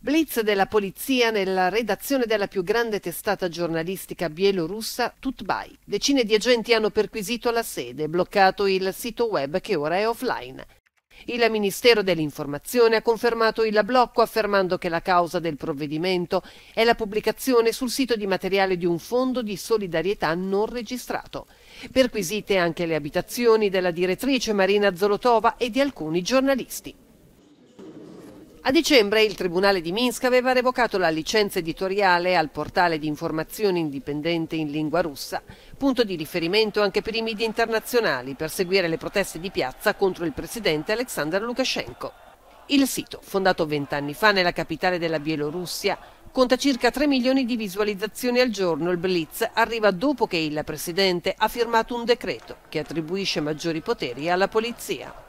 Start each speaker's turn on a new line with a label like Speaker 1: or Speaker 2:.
Speaker 1: Blitz della polizia nella redazione della più grande testata giornalistica bielorussa Tutbai. Decine di agenti hanno perquisito la sede, bloccato il sito web che ora è offline. Il Ministero dell'Informazione ha confermato il blocco affermando che la causa del provvedimento è la pubblicazione sul sito di materiale di un fondo di solidarietà non registrato. Perquisite anche le abitazioni della direttrice Marina Zolotova e di alcuni giornalisti. A dicembre il Tribunale di Minsk aveva revocato la licenza editoriale al portale di informazioni indipendente in lingua russa, punto di riferimento anche per i media internazionali per seguire le proteste di piazza contro il presidente Aleksandr Lukashenko. Il sito, fondato vent'anni fa nella capitale della Bielorussia, conta circa 3 milioni di visualizzazioni al giorno. Il blitz arriva dopo che il presidente ha firmato un decreto che attribuisce maggiori poteri alla polizia.